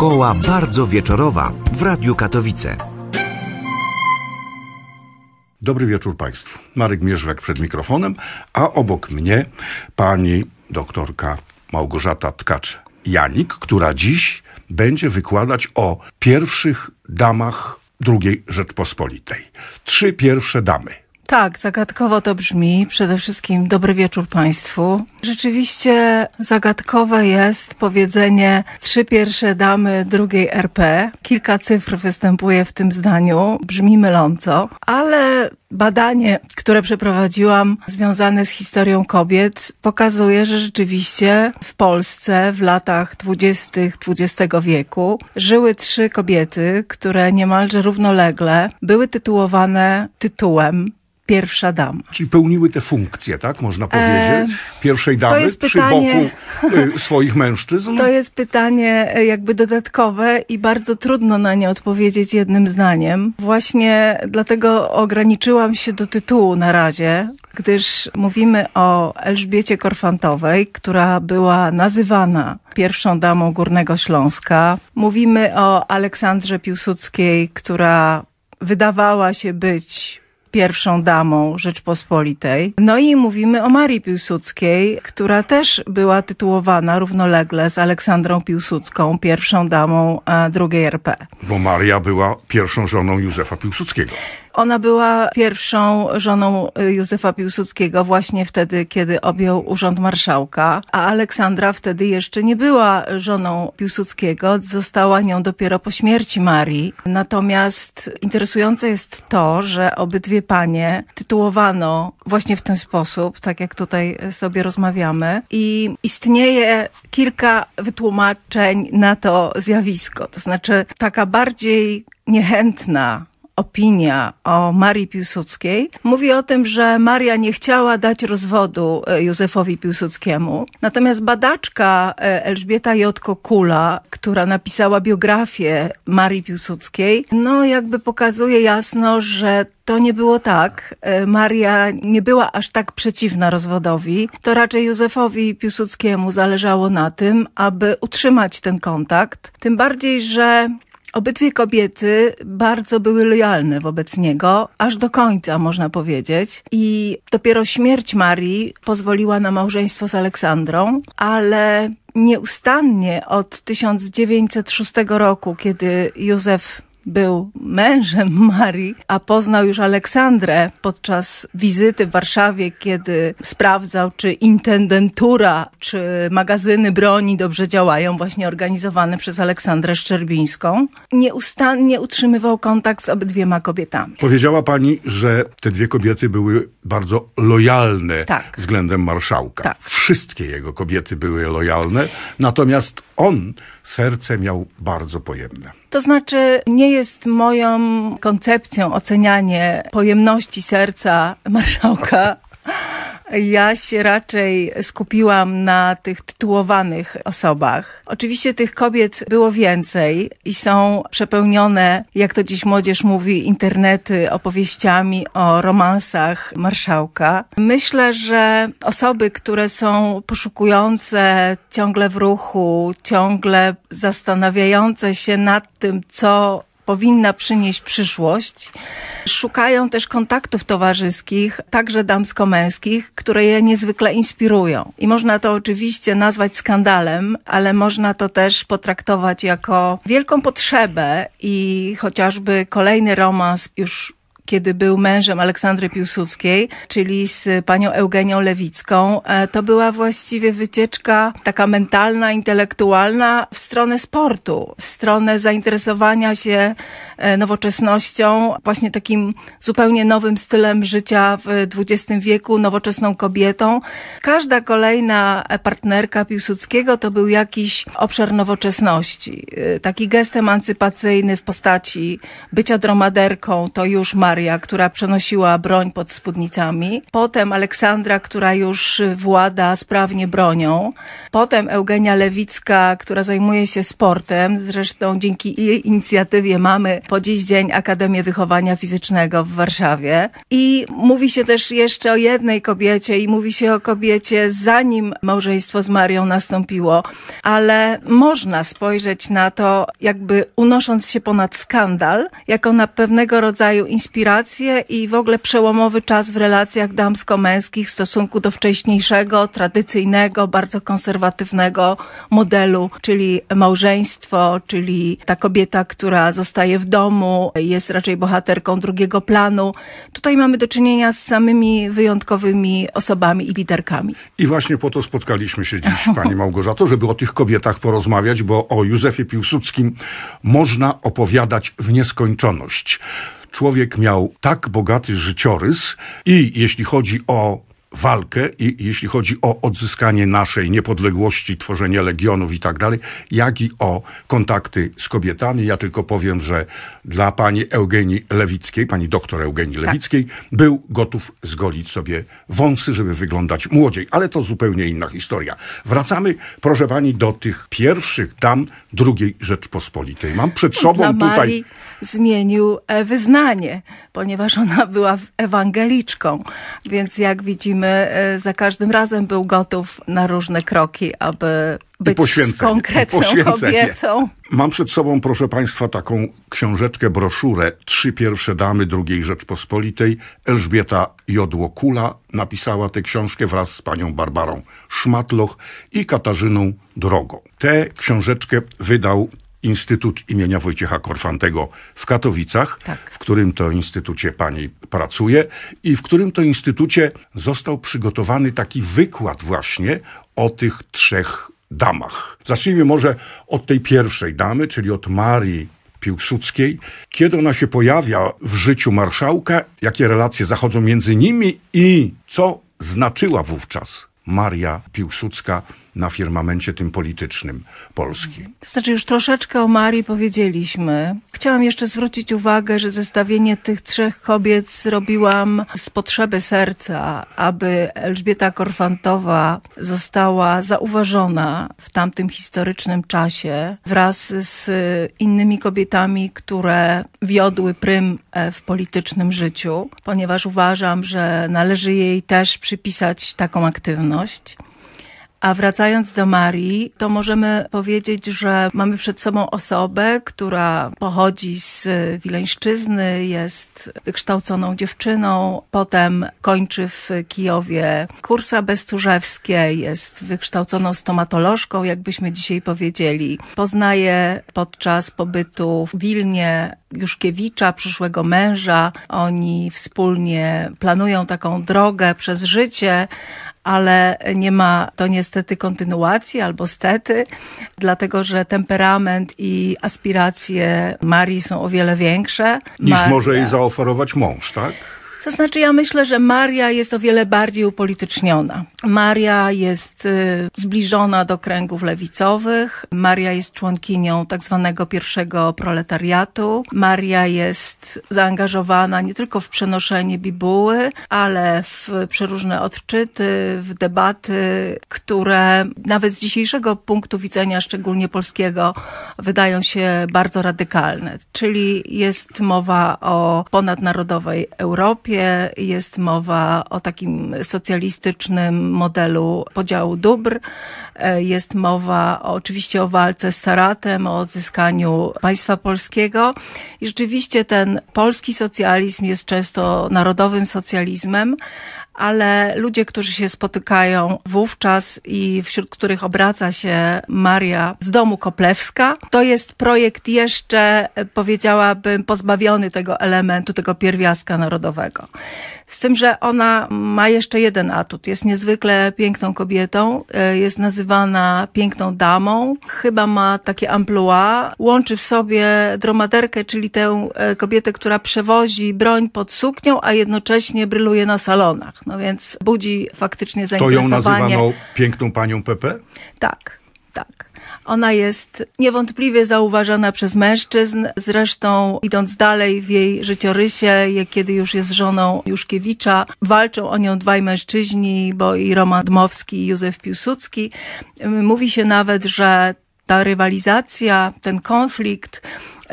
Szkoła bardzo wieczorowa w Radiu Katowice. Dobry wieczór Państwu. Marek Mierzwek przed mikrofonem, a obok mnie pani doktorka Małgorzata Tkacz-Janik, która dziś będzie wykładać o pierwszych damach II Rzeczpospolitej. Trzy pierwsze damy – tak, zagadkowo to brzmi. Przede wszystkim dobry wieczór Państwu. Rzeczywiście zagadkowe jest powiedzenie trzy pierwsze damy drugiej RP. Kilka cyfr występuje w tym zdaniu, brzmi myląco, ale badanie, które przeprowadziłam związane z historią kobiet pokazuje, że rzeczywiście w Polsce w latach dwudziestych XX wieku żyły trzy kobiety, które niemalże równolegle były tytułowane tytułem pierwsza dama. Czyli pełniły te funkcje, tak można powiedzieć, e, pierwszej damy przy pytanie, boku y, swoich mężczyzn? To jest pytanie e, jakby dodatkowe i bardzo trudno na nie odpowiedzieć jednym zdaniem. Właśnie dlatego ograniczyłam się do tytułu na razie, gdyż mówimy o Elżbiecie Korfantowej, która była nazywana pierwszą damą Górnego Śląska. Mówimy o Aleksandrze Piłsudskiej, która wydawała się być pierwszą damą Rzeczpospolitej. No i mówimy o Marii Piłsudskiej, która też była tytułowana równolegle z Aleksandrą Piłsudską, pierwszą damą e, drugiej RP. Bo Maria była pierwszą żoną Józefa Piłsudskiego. Ona była pierwszą żoną y, Józefa Piłsudskiego właśnie wtedy, kiedy objął urząd marszałka, a Aleksandra wtedy jeszcze nie była żoną Piłsudskiego, została nią dopiero po śmierci Marii. Natomiast interesujące jest to, że obydwie panie tytułowano właśnie w ten sposób, tak jak tutaj sobie rozmawiamy i istnieje kilka wytłumaczeń na to zjawisko. To znaczy taka bardziej niechętna opinia o Marii Piłsudskiej mówi o tym, że Maria nie chciała dać rozwodu e, Józefowi Piłsudskiemu. Natomiast badaczka e, Elżbieta Jotko Kula, która napisała biografię Marii Piłsudskiej, no jakby pokazuje jasno, że to nie było tak. E, Maria nie była aż tak przeciwna rozwodowi. To raczej Józefowi Piłsudskiemu zależało na tym, aby utrzymać ten kontakt. Tym bardziej, że Obydwie kobiety bardzo były lojalne wobec niego, aż do końca można powiedzieć. I dopiero śmierć Marii pozwoliła na małżeństwo z Aleksandrą, ale nieustannie od 1906 roku, kiedy Józef był mężem Marii, a poznał już Aleksandrę podczas wizyty w Warszawie, kiedy sprawdzał, czy intendentura, czy magazyny broni dobrze działają, właśnie organizowane przez Aleksandrę Szczerbińską. Nieustannie utrzymywał kontakt z obydwiema kobietami. Powiedziała pani, że te dwie kobiety były bardzo lojalne tak. względem marszałka. Tak. Wszystkie jego kobiety były lojalne, natomiast on serce miał bardzo pojemne. To znaczy, nie jest moją koncepcją ocenianie pojemności serca marszałka ja się raczej skupiłam na tych tytułowanych osobach. Oczywiście tych kobiet było więcej i są przepełnione, jak to dziś młodzież mówi, internety opowieściami o romansach marszałka. Myślę, że osoby, które są poszukujące, ciągle w ruchu, ciągle zastanawiające się nad tym, co powinna przynieść przyszłość. Szukają też kontaktów towarzyskich, także damsko-męskich, które je niezwykle inspirują. I można to oczywiście nazwać skandalem, ale można to też potraktować jako wielką potrzebę i chociażby kolejny romans już kiedy był mężem Aleksandry Piłsudskiej, czyli z panią Eugenią Lewicką. E, to była właściwie wycieczka taka mentalna, intelektualna w stronę sportu, w stronę zainteresowania się e, nowoczesnością, właśnie takim zupełnie nowym stylem życia w XX wieku, nowoczesną kobietą. Każda kolejna partnerka Piłsudskiego to był jakiś obszar nowoczesności. E, taki gest emancypacyjny w postaci bycia dromaderką to już Mary która przenosiła broń pod spódnicami, potem Aleksandra, która już włada sprawnie bronią, potem Eugenia Lewicka, która zajmuje się sportem, zresztą dzięki jej inicjatywie mamy po dziś dzień Akademię Wychowania Fizycznego w Warszawie i mówi się też jeszcze o jednej kobiecie i mówi się o kobiecie zanim małżeństwo z Marią nastąpiło, ale można spojrzeć na to jakby unosząc się ponad skandal, jako na pewnego rodzaju inspirację inspiracje i w ogóle przełomowy czas w relacjach damsko-męskich w stosunku do wcześniejszego, tradycyjnego, bardzo konserwatywnego modelu, czyli małżeństwo, czyli ta kobieta, która zostaje w domu, jest raczej bohaterką drugiego planu. Tutaj mamy do czynienia z samymi wyjątkowymi osobami i liderkami. I właśnie po to spotkaliśmy się dziś, pani Małgorzato, żeby o tych kobietach porozmawiać, bo o Józefie Piłsudskim można opowiadać w nieskończoność. Człowiek miał tak bogaty życiorys i jeśli chodzi o walkę, i, jeśli chodzi o odzyskanie naszej niepodległości, tworzenie legionów i tak dalej, jak i o kontakty z kobietami. Ja tylko powiem, że dla pani Eugenii Lewickiej, pani doktor Eugenii tak. Lewickiej, był gotów zgolić sobie wąsy, żeby wyglądać młodziej, ale to zupełnie inna historia. Wracamy, proszę pani, do tych pierwszych dam II Rzeczpospolitej. Mam przed sobą dla tutaj... Marii zmienił e, wyznanie, ponieważ ona była ewangeliczką, więc jak widzimy, E, za każdym razem był gotów na różne kroki, aby być z konkretną kobietą. Mam przed sobą, proszę Państwa, taką książeczkę, broszurę Trzy pierwsze damy II Rzeczpospolitej. Elżbieta Jodłokula napisała tę książkę wraz z panią Barbarą Szmatloch i Katarzyną Drogą. Tę książeczkę wydał Instytut imienia Wojciecha Korfantego w Katowicach, tak. w którym to instytucie pani pracuje i w którym to instytucie został przygotowany taki wykład właśnie o tych trzech damach. Zacznijmy może od tej pierwszej damy, czyli od Marii Piłsudskiej, kiedy ona się pojawia w życiu marszałka, jakie relacje zachodzą między nimi i co znaczyła wówczas Maria Piłsudska na firmamencie tym politycznym Polski. To znaczy już troszeczkę o Marii powiedzieliśmy. Chciałam jeszcze zwrócić uwagę, że zestawienie tych trzech kobiet zrobiłam z potrzeby serca, aby Elżbieta Korfantowa została zauważona w tamtym historycznym czasie wraz z innymi kobietami, które wiodły prym e, w politycznym życiu, ponieważ uważam, że należy jej też przypisać taką aktywność. A wracając do Marii, to możemy powiedzieć, że mamy przed sobą osobę, która pochodzi z Wileńszczyzny, jest wykształconą dziewczyną, potem kończy w Kijowie kursa besturzewskie, jest wykształconą stomatolożką, jakbyśmy dzisiaj powiedzieli. Poznaje podczas pobytu w Wilnie Juszkiewicza, przyszłego męża. Oni wspólnie planują taką drogę przez życie, ale nie ma to niestety kontynuacji albo stety, dlatego że temperament i aspiracje Marii są o wiele większe. Niż może jej zaoferować mąż, tak? To znaczy, ja myślę, że Maria jest o wiele bardziej upolityczniona. Maria jest y, zbliżona do kręgów lewicowych. Maria jest członkinią tak zwanego pierwszego proletariatu. Maria jest zaangażowana nie tylko w przenoszenie bibuły, ale w przeróżne odczyty, w debaty, które nawet z dzisiejszego punktu widzenia, szczególnie polskiego, wydają się bardzo radykalne. Czyli jest mowa o ponadnarodowej Europie, Europie jest mowa o takim socjalistycznym modelu podziału dóbr. E, jest mowa oczywiście o walce z Saratem, o odzyskaniu państwa polskiego. I rzeczywiście ten polski socjalizm jest często narodowym socjalizmem, ale ludzie, którzy się spotykają wówczas i wśród których obraca się Maria z domu Koplewska, to jest projekt jeszcze, e, powiedziałabym, pozbawiony tego elementu, tego pierwiastka narodowego. Z tym, że ona ma jeszcze jeden atut. Jest niezwykle piękną kobietą, e, jest nazywana piękną damą, chyba ma takie amplua, łączy w sobie dromaderkę, czyli tę e, kobietę, która przewozi broń pod suknią, a jednocześnie bryluje na salonach. No, no więc budzi faktycznie zainteresowanie. To ją nazywano piękną panią Pepe? Tak, tak. Ona jest niewątpliwie zauważana przez mężczyzn. Zresztą, idąc dalej w jej życiorysie, kiedy już jest żoną Juszkiewicza, walczą o nią dwaj mężczyźni, bo i Roman Dmowski i Józef Piłsudski. Mówi się nawet, że ta rywalizacja, ten konflikt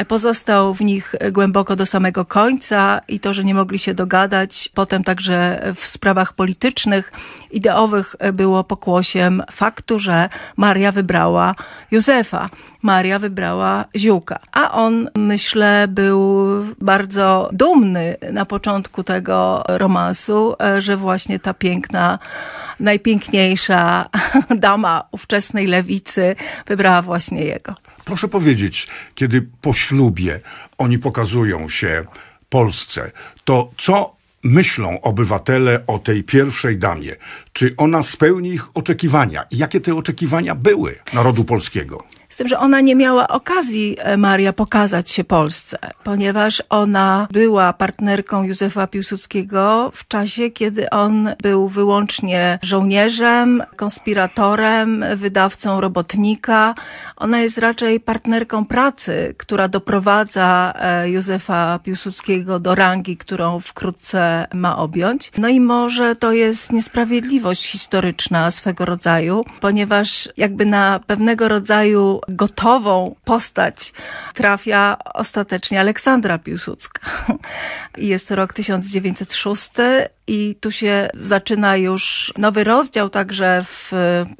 Pozostał w nich głęboko do samego końca i to, że nie mogli się dogadać, potem także w sprawach politycznych, ideowych było pokłosiem faktu, że Maria wybrała Józefa. Maria wybrała Ziółka. A on, myślę, był bardzo dumny na początku tego romansu, że właśnie ta piękna, najpiękniejsza dama ówczesnej lewicy wybrała właśnie jego. Proszę powiedzieć, kiedy po ślubie oni pokazują się Polsce, to co myślą obywatele o tej pierwszej damie? Czy ona spełni ich oczekiwania? I jakie te oczekiwania były narodu polskiego? Z tym, że ona nie miała okazji, e, Maria, pokazać się Polsce, ponieważ ona była partnerką Józefa Piłsudskiego w czasie, kiedy on był wyłącznie żołnierzem, konspiratorem, wydawcą robotnika. Ona jest raczej partnerką pracy, która doprowadza e, Józefa Piłsudskiego do rangi, którą wkrótce ma objąć. No i może to jest niesprawiedliwość historyczna swego rodzaju, ponieważ jakby na pewnego rodzaju gotową postać trafia ostatecznie Aleksandra Piłsudska. Jest to rok 1906 i tu się zaczyna już nowy rozdział także w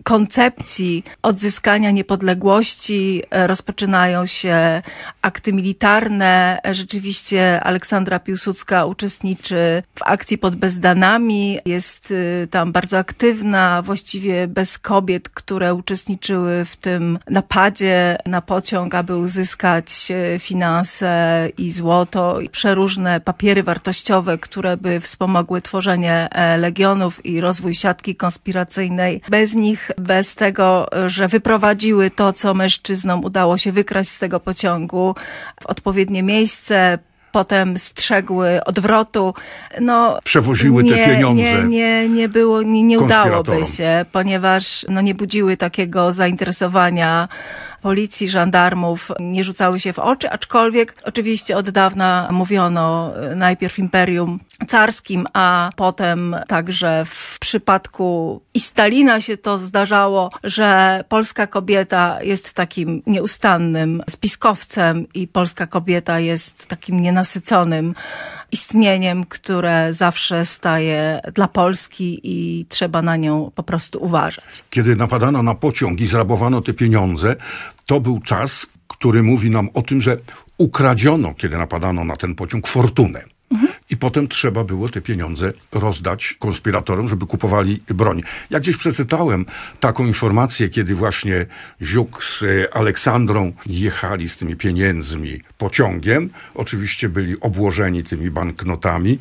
koncepcji odzyskania niepodległości. E, rozpoczynają się akty militarne. Rzeczywiście Aleksandra Piłsudska uczestniczy w akcji pod Bezdanami. Jest y, tam bardzo aktywna, właściwie bez kobiet, które uczestniczyły w tym napadzie na pociąg, aby uzyskać e, finanse i złoto i przeróżne papiery wartościowe, które by wspomogły tworzenie tworzenie e, legionów i rozwój siatki konspiracyjnej. Bez nich, bez tego, że wyprowadziły to, co mężczyznom udało się wykraść z tego pociągu w odpowiednie miejsce, potem strzegły odwrotu. No, Przewoziły nie, te pieniądze. Nie, nie, nie było, nie, nie udałoby się, ponieważ no, nie budziły takiego zainteresowania policji, żandarmów nie rzucały się w oczy, aczkolwiek oczywiście od dawna mówiono e, najpierw imperium carskim, a potem także w przypadku i Stalina się to zdarzało, że polska kobieta jest takim nieustannym spiskowcem i polska kobieta jest takim nienasyconym istnieniem, które zawsze staje dla Polski i trzeba na nią po prostu uważać. Kiedy napadano na pociąg i zrabowano te pieniądze, to był czas, który mówi nam o tym, że ukradziono, kiedy napadano na ten pociąg, fortunę. I potem trzeba było te pieniądze rozdać konspiratorom, żeby kupowali broń. Ja gdzieś przeczytałem taką informację, kiedy właśnie Ziuk z e, Aleksandrą jechali z tymi pieniędzmi pociągiem. Oczywiście byli obłożeni tymi banknotami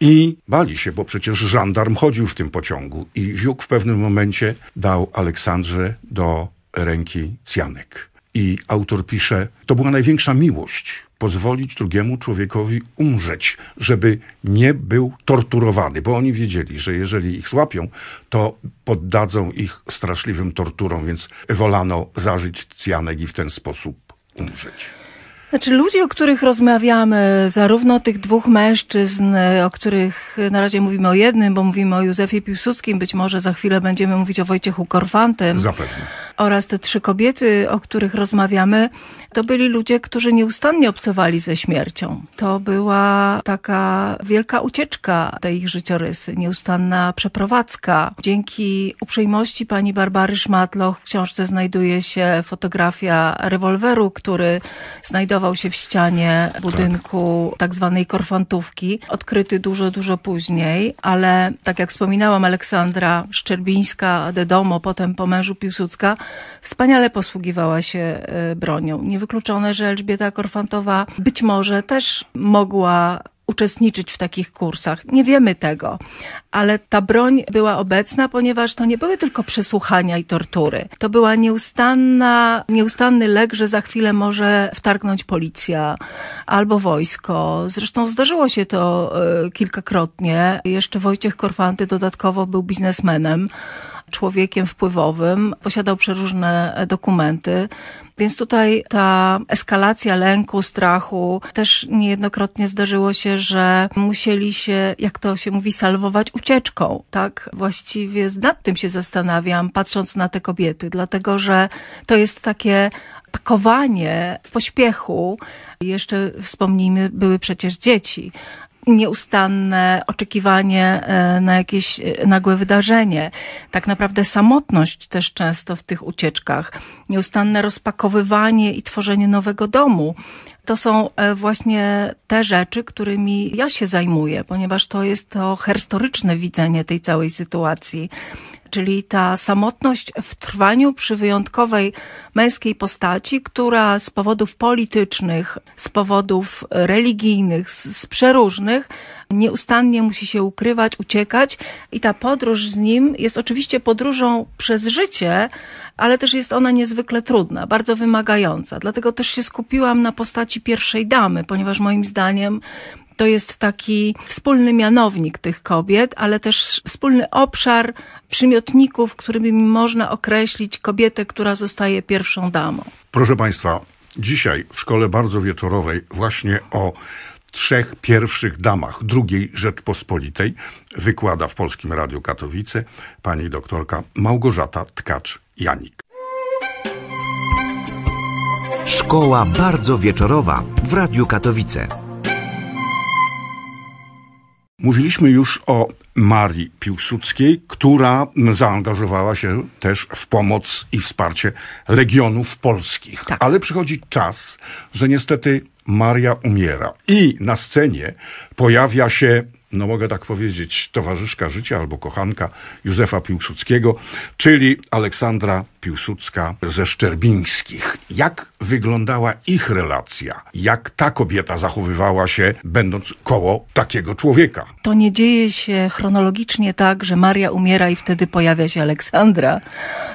i bali się, bo przecież żandarm chodził w tym pociągu. I Ziuk w pewnym momencie dał Aleksandrze do ręki cjanek. I autor pisze, to była największa miłość pozwolić drugiemu człowiekowi umrzeć, żeby nie był torturowany, bo oni wiedzieli, że jeżeli ich złapią, to poddadzą ich straszliwym torturom, więc wolano zażyć cjanek i w ten sposób umrzeć. Znaczy ludzie, o których rozmawiamy, zarówno tych dwóch mężczyzn, e, o których na razie mówimy o jednym, bo mówimy o Józefie Piłsudskim, być może za chwilę będziemy mówić o Wojciechu Korwantem. Zapewne oraz te trzy kobiety, o których rozmawiamy, to byli ludzie, którzy nieustannie obcowali ze śmiercią. To była taka wielka ucieczka tej ich życiorysy, nieustanna przeprowadzka. Dzięki uprzejmości pani Barbary Szmatloch w książce znajduje się fotografia rewolweru, który znajdował się w ścianie budynku tak zwanej korfantówki, odkryty dużo, dużo później, ale tak jak wspominałam, Aleksandra Szczerbińska, de Domo, potem po mężu Piłsudska, wspaniale posługiwała się y, bronią. Niewykluczone, że Elżbieta Korfantowa być może też mogła uczestniczyć w takich kursach. Nie wiemy tego, ale ta broń była obecna, ponieważ to nie były tylko przesłuchania i tortury. To była nieustanna, nieustanny lek, że za chwilę może wtargnąć policja albo wojsko. Zresztą zdarzyło się to y, kilkakrotnie. Jeszcze Wojciech Korfanty dodatkowo był biznesmenem człowiekiem wpływowym, posiadał przeróżne e, dokumenty. Więc tutaj ta eskalacja lęku, strachu, też niejednokrotnie zdarzyło się, że musieli się, jak to się mówi, salwować ucieczką, tak? Właściwie nad tym się zastanawiam, patrząc na te kobiety, dlatego że to jest takie pakowanie w pośpiechu. Jeszcze wspomnijmy, były przecież dzieci nieustanne oczekiwanie e, na jakieś e, nagłe wydarzenie, tak naprawdę samotność też często w tych ucieczkach, nieustanne rozpakowywanie i tworzenie nowego domu. To są e, właśnie te rzeczy, którymi ja się zajmuję, ponieważ to jest to herstoryczne widzenie tej całej sytuacji czyli ta samotność w trwaniu przy wyjątkowej męskiej postaci, która z powodów politycznych, z powodów religijnych, z, z przeróżnych, nieustannie musi się ukrywać, uciekać i ta podróż z nim jest oczywiście podróżą przez życie, ale też jest ona niezwykle trudna, bardzo wymagająca. Dlatego też się skupiłam na postaci pierwszej damy, ponieważ moim zdaniem to jest taki wspólny mianownik tych kobiet, ale też wspólny obszar przymiotników, którymi można określić kobietę, która zostaje pierwszą damą. Proszę Państwa, dzisiaj w szkole bardzo wieczorowej właśnie o trzech pierwszych damach II Rzeczpospolitej wykłada w Polskim Radiu Katowice pani doktorka Małgorzata Tkacz-Janik. Szkoła bardzo wieczorowa w Radiu Katowice. Mówiliśmy już o Marii Piłsudskiej, która zaangażowała się też w pomoc i wsparcie legionów polskich. Tak. Ale przychodzi czas, że niestety Maria umiera. I na scenie pojawia się, no mogę tak powiedzieć, towarzyszka życia albo kochanka Józefa Piłsudskiego, czyli Aleksandra Piłsudska ze Szczerbińskich. Jak wyglądała ich relacja? Jak ta kobieta zachowywała się, będąc koło takiego człowieka? To nie dzieje się chronologicznie tak, że Maria umiera i wtedy pojawia się Aleksandra,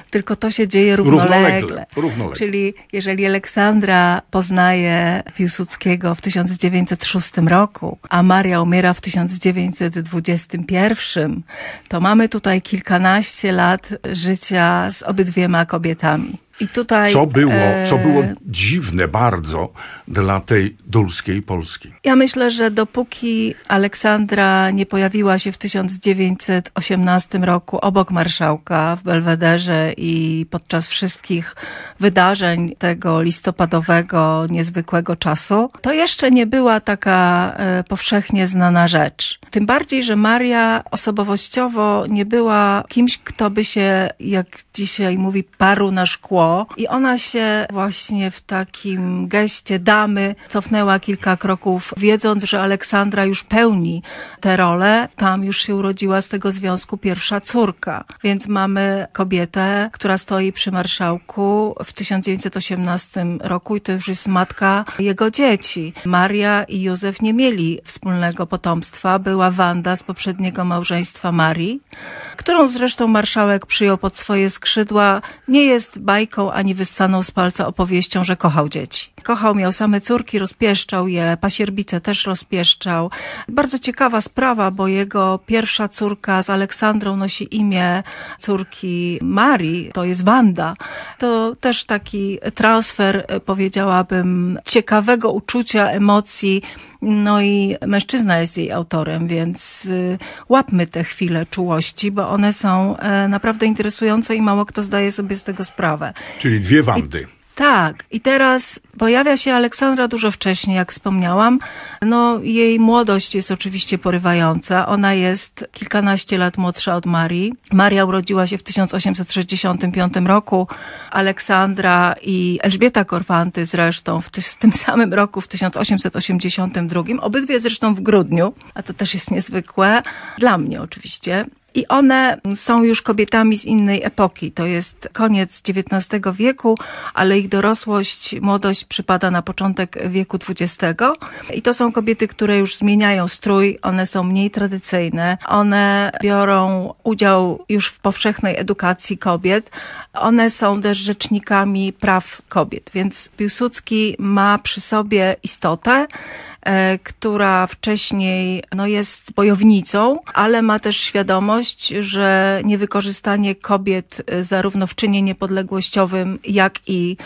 tylko to się dzieje równolegle. równolegle. równolegle. Czyli jeżeli Aleksandra poznaje Piłsudskiego w 1906 roku, a Maria umiera w 1921, to mamy tutaj kilkanaście lat życia z obydwiema czterema kobietami. I tutaj, co, było, e... co było dziwne bardzo dla tej dulskiej Polski. Ja myślę, że dopóki Aleksandra nie pojawiła się w 1918 roku obok marszałka w Belwederze i podczas wszystkich wydarzeń tego listopadowego, niezwykłego czasu, to jeszcze nie była taka e, powszechnie znana rzecz. Tym bardziej, że Maria osobowościowo nie była kimś, kto by się, jak dzisiaj mówi, paru na szkło szło i ona się właśnie w takim geście damy cofnęła kilka kroków, wiedząc, że Aleksandra już pełni tę rolę. Tam już się urodziła z tego związku pierwsza córka. Więc mamy kobietę, która stoi przy marszałku w 1918 roku i to już jest matka jego dzieci. Maria i Józef nie mieli wspólnego potomstwa. Była Wanda z poprzedniego małżeństwa Marii, którą zresztą marszałek przyjął pod swoje skrzydła. Nie jest bajką, ani wyssaną z palca opowieścią, że kochał dzieci kochał, miał same córki, rozpieszczał je, pasierbice też rozpieszczał. Bardzo ciekawa sprawa, bo jego pierwsza córka z Aleksandrą nosi imię córki Marii, to jest Wanda. To też taki transfer, e, powiedziałabym, ciekawego uczucia, emocji, no i mężczyzna jest jej autorem, więc y, łapmy te chwile czułości, bo one są e, naprawdę interesujące i mało kto zdaje sobie z tego sprawę. Czyli dwie Wandy. I tak. I teraz pojawia się Aleksandra dużo wcześniej, jak wspomniałam. No, jej młodość jest oczywiście porywająca. Ona jest kilkanaście lat młodsza od Marii. Maria urodziła się w 1865 roku. Aleksandra i Elżbieta Korfanty zresztą w, w tym samym roku, w 1882. Obydwie zresztą w grudniu, a to też jest niezwykłe. Dla mnie oczywiście i one są już kobietami z innej epoki. To jest koniec XIX wieku, ale ich dorosłość, młodość przypada na początek wieku XX. I to są kobiety, które już zmieniają strój, one są mniej tradycyjne, one biorą udział już w powszechnej edukacji kobiet, one są też rzecznikami praw kobiet. Więc Piłsudski ma przy sobie istotę, E, która wcześniej no, jest bojownicą, ale ma też świadomość, że niewykorzystanie kobiet e, zarówno w czynie niepodległościowym, jak i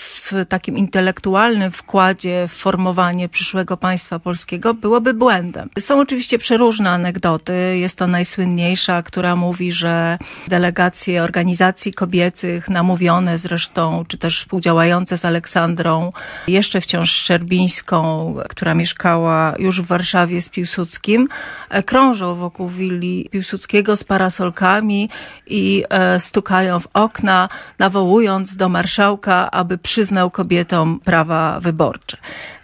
w takim intelektualnym wkładzie w formowanie przyszłego państwa polskiego byłoby błędem. Są oczywiście przeróżne anegdoty. Jest to najsłynniejsza, która mówi, że delegacje organizacji kobiecych, namówione zresztą, czy też współdziałające z Aleksandrą, jeszcze wciąż Szczerbińską, która mieszkała już w Warszawie z Piłsudskim, e, krążą wokół willi Piłsudskiego z parasolkami i e, stukają w okna, nawołując do marszałka, aby przyznał kobietom prawa wyborcze.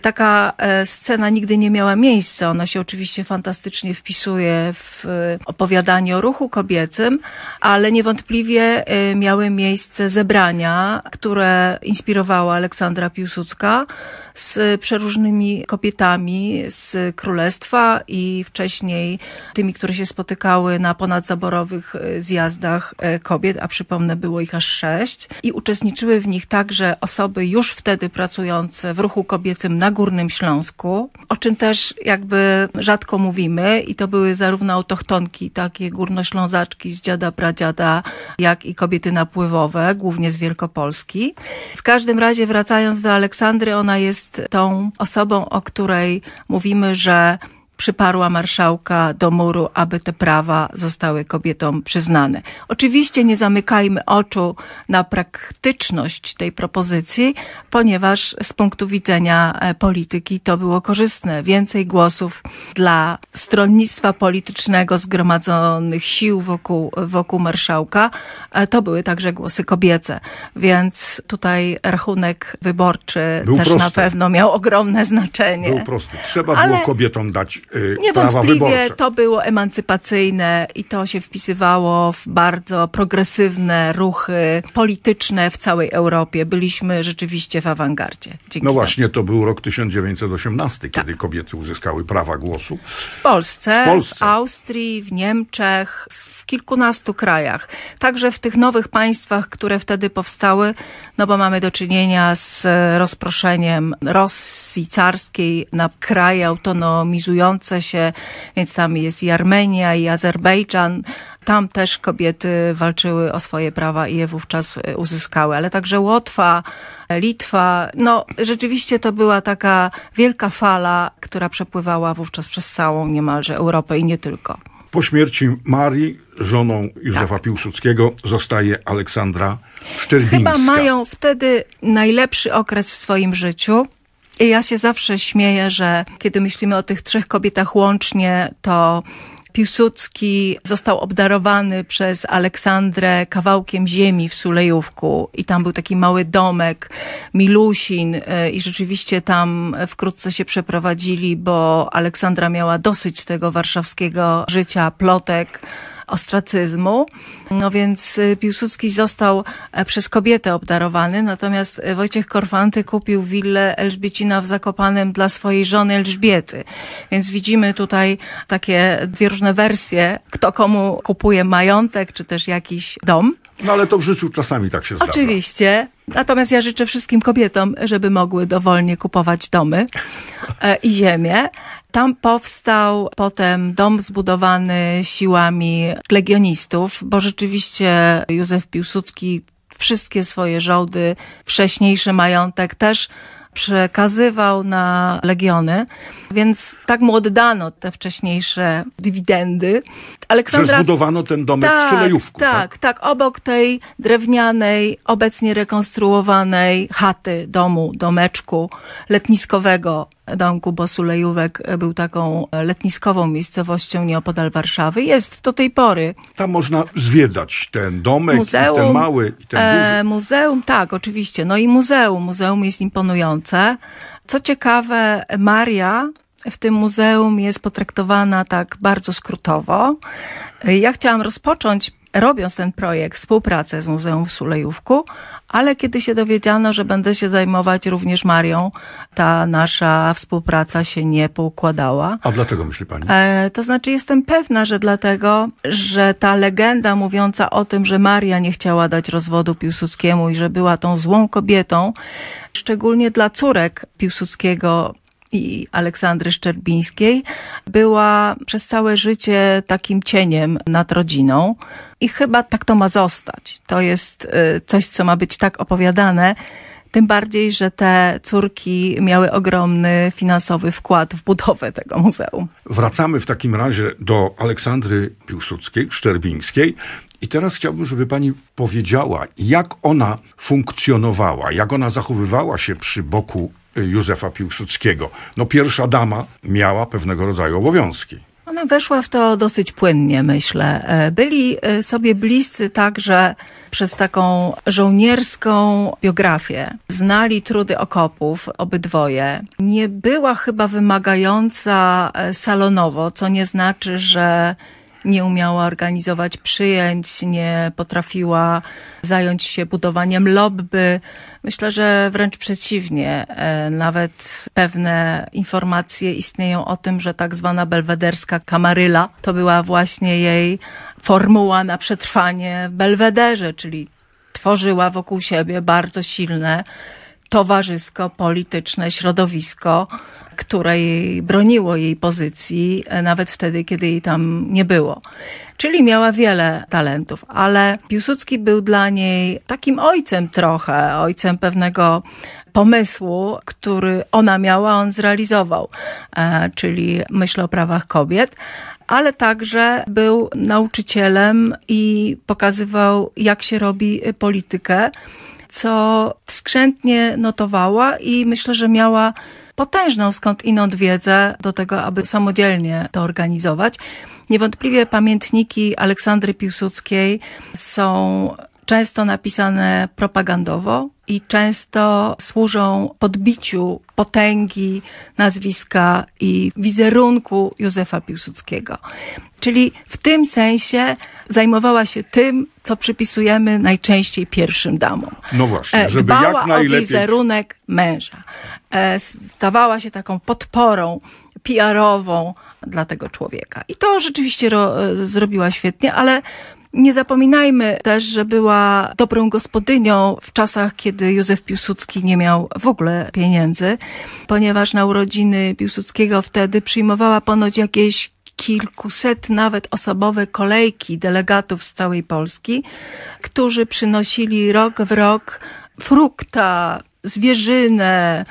Taka e, scena nigdy nie miała miejsca. Ona się oczywiście fantastycznie wpisuje w e, opowiadanie o ruchu kobiecym, ale niewątpliwie e, miały miejsce zebrania, które inspirowała Aleksandra Piłsudska z przeróżnymi kobietami z królestwa i wcześniej tymi, które się spotykały na ponadzaborowych zjazdach kobiet, a przypomnę, było ich aż sześć. I uczestniczyły w nich także osoby, osoby już wtedy pracujące w ruchu kobiecym na Górnym Śląsku, o czym też jakby rzadko mówimy i to były zarówno autochtonki, takie górnoślązaczki z dziada, pradziada, jak i kobiety napływowe, głównie z Wielkopolski. W każdym razie wracając do Aleksandry, ona jest tą osobą, o której mówimy, że przyparła marszałka do muru, aby te prawa zostały kobietom przyznane. Oczywiście nie zamykajmy oczu na praktyczność tej propozycji, ponieważ z punktu widzenia e, polityki to było korzystne. Więcej głosów dla stronnictwa politycznego zgromadzonych sił wokół, wokół marszałka e, to były także głosy kobiece, więc tutaj rachunek wyborczy Był też prosty. na pewno miał ogromne znaczenie. Był prosty. Trzeba Ale... było kobietom dać Y, Niewątpliwie to było emancypacyjne i to się wpisywało w bardzo progresywne ruchy polityczne w całej Europie. Byliśmy rzeczywiście w awangardzie. Dzięki no właśnie, to był rok 1918, tak. kiedy kobiety uzyskały prawa głosu. W Polsce, w Polsce, w Austrii, w Niemczech, w kilkunastu krajach. Także w tych nowych państwach, które wtedy powstały, no bo mamy do czynienia z rozproszeniem Rosji carskiej na kraje autonomizujące, procesie, więc tam jest i Armenia, i Azerbejdżan. Tam też kobiety walczyły o swoje prawa i je wówczas e, uzyskały, ale także Łotwa, Litwa. No, rzeczywiście to była taka wielka fala, która przepływała wówczas przez całą niemalże Europę i nie tylko. Po śmierci Marii żoną Józefa tak. Piłsudskiego zostaje Aleksandra Szczerbińska. Chyba mają wtedy najlepszy okres w swoim życiu. I ja się zawsze śmieję, że kiedy myślimy o tych trzech kobietach łącznie, to Piłsudski został obdarowany przez Aleksandrę kawałkiem ziemi w Sulejówku i tam był taki mały domek, Milusin y, i rzeczywiście tam wkrótce się przeprowadzili, bo Aleksandra miała dosyć tego warszawskiego życia, plotek, ostracyzmu. No więc y, Piłsudski został e, przez kobietę obdarowany, natomiast e, Wojciech Korfanty kupił willę Elżbiecina w Zakopanem dla swojej żony Elżbiety. Więc widzimy tutaj takie dwie różne wersje, kto komu kupuje majątek, czy też jakiś dom. No ale to w życiu czasami tak się zdarza. Oczywiście. Natomiast ja życzę wszystkim kobietom, żeby mogły dowolnie kupować domy e, i ziemię. Tam powstał potem dom zbudowany siłami legionistów, bo rzeczywiście Józef Piłsudski wszystkie swoje żołdy, wcześniejszy majątek też przekazywał na legiony. Więc tak mu oddano te wcześniejsze dywidendy. Aleksandra... Że zbudowano ten domek tak, w Sulejówku. Tak, tak, tak, obok tej drewnianej, obecnie rekonstruowanej chaty, domu, domeczku letniskowego domku, bo Sulejówek był taką letniskową miejscowością nieopodal Warszawy. Jest do tej pory. Tam można zwiedzać ten domek, muzeum, ten mały i ten e, duży. E, muzeum, tak, oczywiście. No i muzeum. Muzeum jest imponujące. Co ciekawe, Maria w tym muzeum jest potraktowana tak bardzo skrótowo. Ja chciałam rozpocząć robiąc ten projekt, współpracę z Muzeum w Sulejówku, ale kiedy się dowiedziano, że będę się zajmować również Marią, ta nasza współpraca się nie poukładała. A dlaczego myśli pani? E, to znaczy jestem pewna, że dlatego, że ta legenda mówiąca o tym, że Maria nie chciała dać rozwodu Piłsudskiemu i że była tą złą kobietą, szczególnie dla córek Piłsudskiego i Aleksandry Szczerbińskiej była przez całe życie takim cieniem nad rodziną i chyba tak to ma zostać. To jest y, coś, co ma być tak opowiadane, tym bardziej, że te córki miały ogromny finansowy wkład w budowę tego muzeum. Wracamy w takim razie do Aleksandry Piłsudskiej, Szczerbińskiej. I teraz chciałbym, żeby pani powiedziała, jak ona funkcjonowała, jak ona zachowywała się przy boku y, Józefa Piłsudskiego. No pierwsza dama miała pewnego rodzaju obowiązki. Ona weszła w to dosyć płynnie, myślę. E, byli e, sobie bliscy także przez taką żołnierską biografię. Znali trudy okopów obydwoje. Nie była chyba wymagająca e, salonowo, co nie znaczy, że nie umiała organizować przyjęć, nie potrafiła zająć się budowaniem lobby, Myślę, że wręcz przeciwnie. E, nawet pewne informacje istnieją o tym, że tak zwana belwederska kamaryla to była właśnie jej formuła na przetrwanie w Belwederze, czyli tworzyła wokół siebie bardzo silne towarzysko, polityczne środowisko, które jej broniło jej pozycji, e, nawet wtedy, kiedy jej tam nie było. Czyli miała wiele talentów, ale Piłsudski był dla niej takim ojcem trochę, ojcem pewnego pomysłu, który ona miała, on zrealizował, e, czyli myślę o prawach kobiet ale także był nauczycielem i pokazywał, jak się robi politykę co skrzętnie notowała i myślę, że miała potężną skąd inąd wiedzę do tego, aby samodzielnie to organizować. Niewątpliwie pamiętniki Aleksandry Piłsudskiej są często napisane propagandowo i często służą podbiciu potęgi nazwiska i wizerunku Józefa Piłsudskiego. Czyli w tym sensie zajmowała się tym, co przypisujemy najczęściej pierwszym damom. No właśnie, e, żeby Dbała jak najlepiej... o wizerunek męża. E, stawała się taką podporą PR-ową dla tego człowieka. I to rzeczywiście e, zrobiła świetnie, ale nie zapominajmy też, że była dobrą gospodynią w czasach, kiedy Józef Piłsudski nie miał w ogóle pieniędzy, ponieważ na urodziny Piłsudskiego wtedy przyjmowała ponoć jakieś kilkuset nawet osobowe kolejki delegatów z całej Polski, którzy przynosili rok w rok frukta, zwierzynę,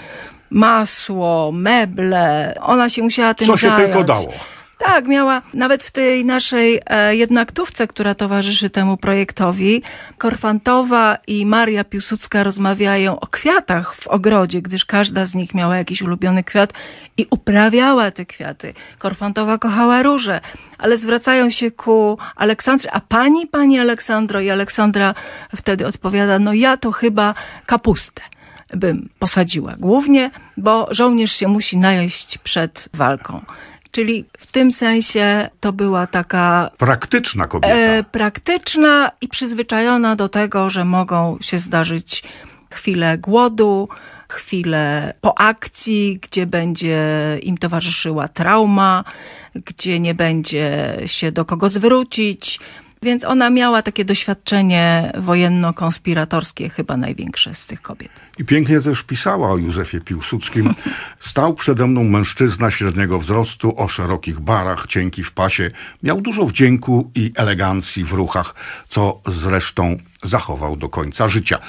masło, meble. Ona się musiała tym Co zająć. Co się tylko dało. Tak, miała nawet w tej naszej e, jednaktówce, która towarzyszy temu projektowi, Korfantowa i Maria Piłsudska rozmawiają o kwiatach w ogrodzie, gdyż każda z nich miała jakiś ulubiony kwiat i uprawiała te kwiaty. Korfantowa kochała róże, ale zwracają się ku Aleksandrze, a pani, pani Aleksandro i Aleksandra wtedy odpowiada, no ja to chyba kapustę bym posadziła głównie, bo żołnierz się musi najeść przed walką. Czyli w tym sensie to była taka... Praktyczna e, kobieta. E, praktyczna i przyzwyczajona do tego, że mogą się zdarzyć chwile głodu, chwile po akcji, gdzie będzie im towarzyszyła trauma, gdzie nie będzie się do kogo zwrócić, więc ona miała takie doświadczenie wojenno-konspiratorskie, chyba największe z tych kobiet. I pięknie też pisała o Józefie Piłsudskim. Stał przede mną mężczyzna średniego wzrostu, o szerokich barach, cienki w pasie. Miał dużo wdzięku i elegancji w ruchach, co zresztą zachował do końca życia.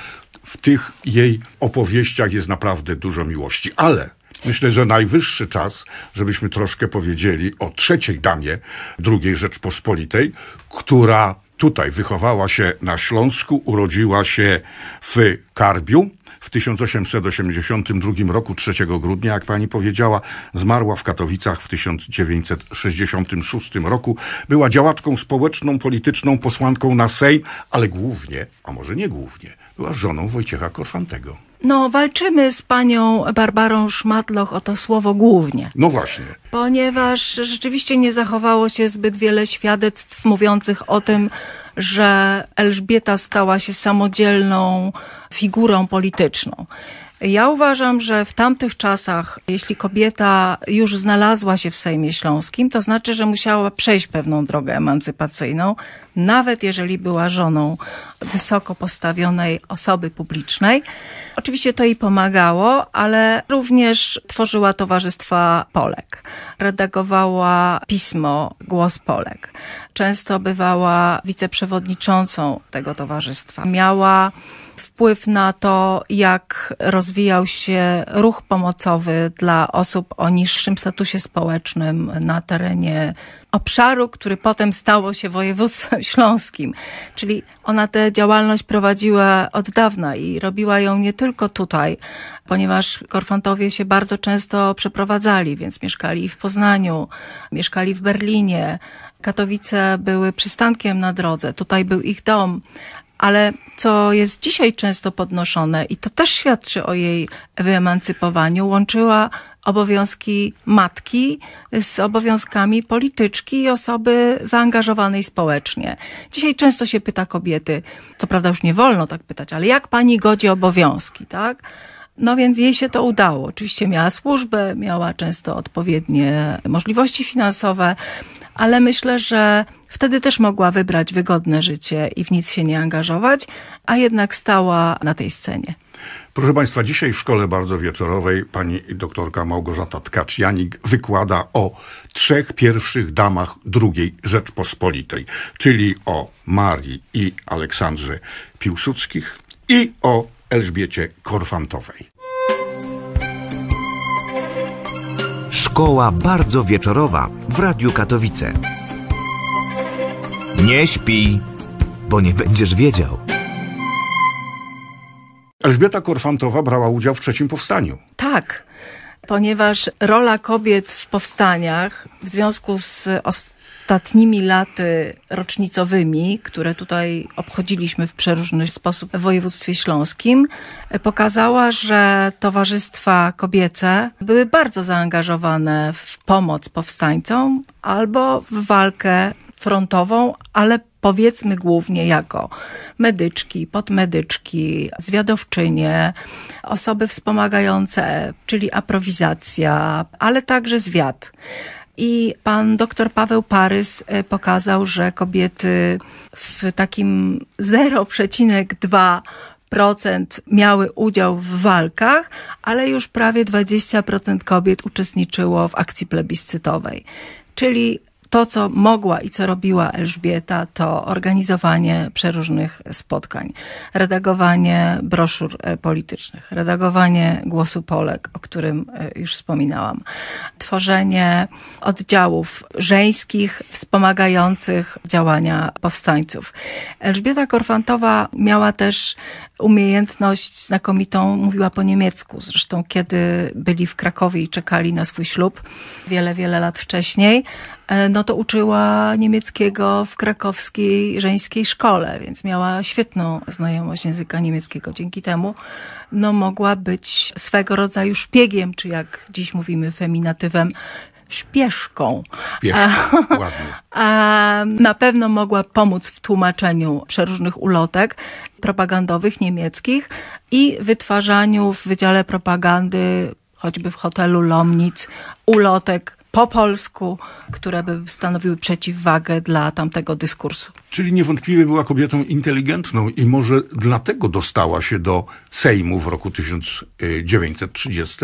W tych jej opowieściach jest naprawdę dużo miłości, ale Myślę, że najwyższy czas, żebyśmy troszkę powiedzieli o trzeciej damie II Rzeczpospolitej, która tutaj wychowała się na Śląsku, urodziła się w Karbiu. W 1882 roku, 3 grudnia, jak pani powiedziała, zmarła w Katowicach w 1966 roku. Była działaczką społeczną, polityczną, posłanką na Sejm, ale głównie, a może nie głównie, była żoną Wojciecha Korfantego. No, walczymy z panią Barbarą Szmatloch o to słowo głównie. No właśnie. Ponieważ rzeczywiście nie zachowało się zbyt wiele świadectw mówiących o tym, że Elżbieta stała się samodzielną figurą polityczną. Ja uważam, że w tamtych czasach, jeśli kobieta już znalazła się w Sejmie Śląskim, to znaczy, że musiała przejść pewną drogę emancypacyjną, nawet jeżeli była żoną wysoko postawionej osoby publicznej. Oczywiście to jej pomagało, ale również tworzyła towarzystwa Polek. Redagowała pismo Głos Polek. Często bywała wiceprzewodniczącą tego towarzystwa. Miała wpływ na to, jak rozwijał się ruch pomocowy dla osób o niższym statusie społecznym na terenie obszaru, który potem stało się województwem śląskim. Czyli ona tę działalność prowadziła od dawna i robiła ją nie tylko tutaj, ponieważ korfantowie się bardzo często przeprowadzali, więc mieszkali w Poznaniu, mieszkali w Berlinie, Katowice były przystankiem na drodze, tutaj był ich dom, ale co jest dzisiaj często podnoszone i to też świadczy o jej wyemancypowaniu, łączyła obowiązki matki z obowiązkami polityczki i osoby zaangażowanej społecznie. Dzisiaj często się pyta kobiety, co prawda już nie wolno tak pytać, ale jak pani godzi obowiązki, tak? No więc jej się to udało. Oczywiście miała służbę, miała często odpowiednie możliwości finansowe, ale myślę, że wtedy też mogła wybrać wygodne życie i w nic się nie angażować, a jednak stała na tej scenie. Proszę Państwa, dzisiaj w Szkole Bardzo Wieczorowej pani doktorka Małgorzata Tkacz-Janik wykłada o trzech pierwszych damach II Rzeczpospolitej, czyli o Marii i Aleksandrze Piłsudskich i o Elżbiecie Korfantowej. Szkoła bardzo wieczorowa w Radiu Katowice. Nie śpi, bo nie będziesz wiedział. Elżbieta Korfantowa brała udział w trzecim powstaniu. Tak, ponieważ rola kobiet w powstaniach w związku z ostatnimi laty rocznicowymi, które tutaj obchodziliśmy w przeróżny sposób w województwie śląskim, pokazała, że towarzystwa kobiece były bardzo zaangażowane w pomoc powstańcom albo w walkę frontową, ale powiedzmy głównie jako medyczki, podmedyczki, zwiadowczynie, osoby wspomagające, czyli aprowizacja, ale także zwiad. I pan doktor Paweł Parys y, pokazał, że kobiety w takim 0,2 procent miały udział w walkach, ale już prawie 20% kobiet uczestniczyło w akcji plebiscytowej. Czyli to, co mogła i co robiła Elżbieta, to organizowanie przeróżnych spotkań, redagowanie broszur e, politycznych, redagowanie głosu Polek, o którym e, już wspominałam, tworzenie oddziałów żeńskich wspomagających działania powstańców. Elżbieta Korfantowa miała też umiejętność znakomitą mówiła po niemiecku. Zresztą, kiedy byli w Krakowie i czekali na swój ślub wiele, wiele lat wcześniej, e, no to uczyła niemieckiego w krakowskiej żeńskiej szkole, więc miała świetną znajomość języka niemieckiego. Dzięki temu no, mogła być swego rodzaju szpiegiem, czy jak dziś mówimy, feminatywem śpieszką. Śpieszką, a, a, na pewno mogła pomóc w tłumaczeniu przeróżnych ulotek propagandowych niemieckich i wytwarzaniu w Wydziale Propagandy, choćby w hotelu Lomnic, ulotek po polsku, które by stanowiły przeciwwagę dla tamtego dyskursu. Czyli niewątpliwie była kobietą inteligentną i może dlatego dostała się do Sejmu w roku 1930?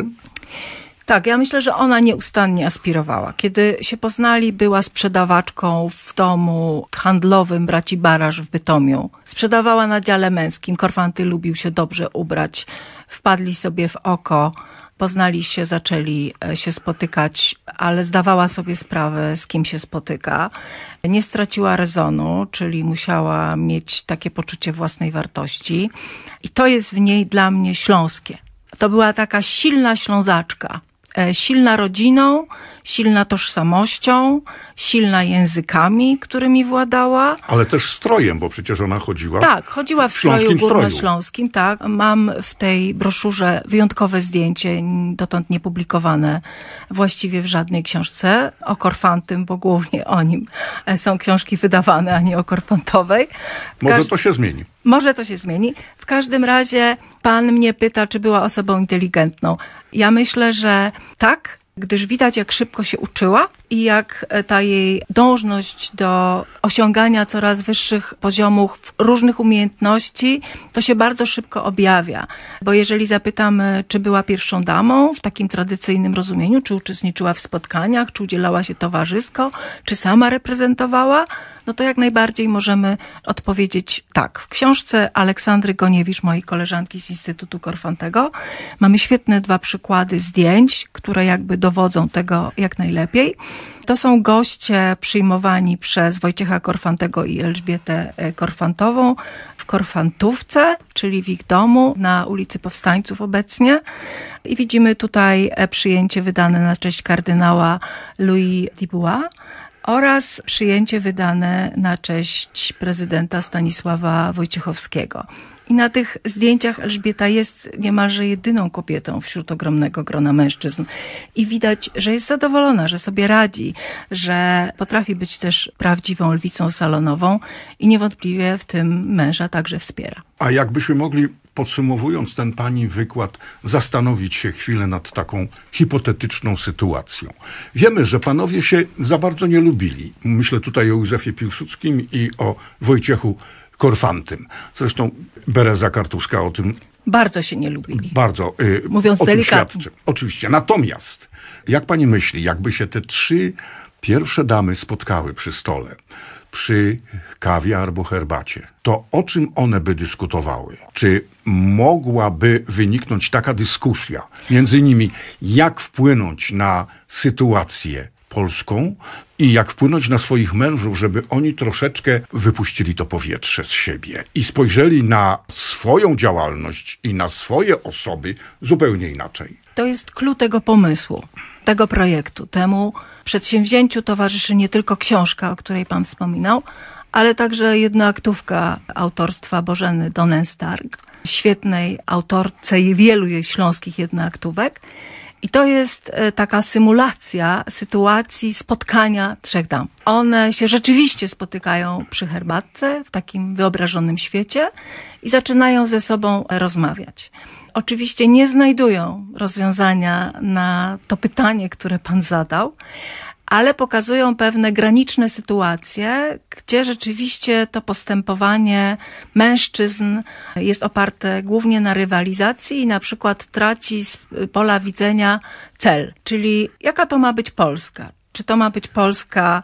Tak, ja myślę, że ona nieustannie aspirowała. Kiedy się poznali, była sprzedawaczką w domu handlowym braci Baraż w Bytomiu. Sprzedawała na dziale męskim. Korfanty lubił się dobrze ubrać. Wpadli sobie w oko poznali się, zaczęli e, się spotykać, ale zdawała sobie sprawę, z kim się spotyka. Nie straciła rezonu, czyli musiała mieć takie poczucie własnej wartości. I to jest w niej dla mnie śląskie. To była taka silna ślązaczka. E, silna rodziną, silna tożsamością, silna językami, którymi władała. Ale też strojem, bo przecież ona chodziła. Tak, chodziła w, w stroju górnośląskim, tak. Mam w tej broszurze wyjątkowe zdjęcie, dotąd niepublikowane właściwie w żadnej książce o Korfantym, bo głównie o nim e, są książki wydawane, a nie o Korfantowej. Może to się zmieni. Może to się zmieni. W każdym razie pan mnie pyta, czy była osobą inteligentną. Ja myślę, że tak, gdyż widać, jak szybko się uczyła, i jak e, ta jej dążność do osiągania coraz wyższych poziomów różnych umiejętności, to się bardzo szybko objawia. Bo jeżeli zapytamy, czy była pierwszą damą w takim tradycyjnym rozumieniu, czy uczestniczyła w spotkaniach, czy udzielała się towarzysko, czy sama reprezentowała, no to jak najbardziej możemy odpowiedzieć tak. W książce Aleksandry Goniewicz, mojej koleżanki z Instytutu Korfantego, mamy świetne dwa przykłady zdjęć, które jakby dowodzą tego jak najlepiej. To są goście przyjmowani przez Wojciecha Korfantego i Elżbietę e, Korfantową w Korfantówce, czyli w ich domu na ulicy Powstańców obecnie. I widzimy tutaj e, przyjęcie wydane na cześć kardynała Louis Dubois oraz przyjęcie wydane na cześć prezydenta Stanisława Wojciechowskiego. I na tych zdjęciach Elżbieta jest niemalże jedyną kobietą wśród ogromnego grona mężczyzn. I widać, że jest zadowolona, że sobie radzi, że potrafi być też prawdziwą lwicą salonową i niewątpliwie w tym męża także wspiera. A jakbyśmy mogli podsumowując ten pani wykład, zastanowić się chwilę nad taką hipotetyczną sytuacją. Wiemy, że panowie się za bardzo nie lubili. Myślę tutaj o Józefie Piłsudskim i o Wojciechu Korfantym. Zresztą Bereza Kartuska o tym... Bardzo się nie lubili. Bardzo. Yy, Mówiąc o delikatnie. Oczywiście. Natomiast, jak pani myśli, jakby się te trzy pierwsze damy spotkały przy stole, przy kawie albo herbacie, to o czym one by dyskutowały? Czy mogłaby wyniknąć taka dyskusja między nimi, jak wpłynąć na sytuację polską, i jak wpłynąć na swoich mężów, żeby oni troszeczkę wypuścili to powietrze z siebie i spojrzeli na swoją działalność i na swoje osoby zupełnie inaczej. To jest klucz tego pomysłu, tego projektu. Temu przedsięwzięciu towarzyszy nie tylko książka, o której pan wspominał, ale także jedna aktówka autorstwa Bożeny Donen-Stark, świetnej autorce wielu jej śląskich jednoaktówek. I to jest e, taka symulacja sytuacji spotkania trzech dam. One się rzeczywiście spotykają przy herbatce w takim wyobrażonym świecie i zaczynają ze sobą rozmawiać. Oczywiście nie znajdują rozwiązania na to pytanie, które pan zadał, ale pokazują pewne graniczne sytuacje, gdzie rzeczywiście to postępowanie mężczyzn jest oparte głównie na rywalizacji i na przykład traci z pola widzenia cel, czyli jaka to ma być Polska. Czy to ma być Polska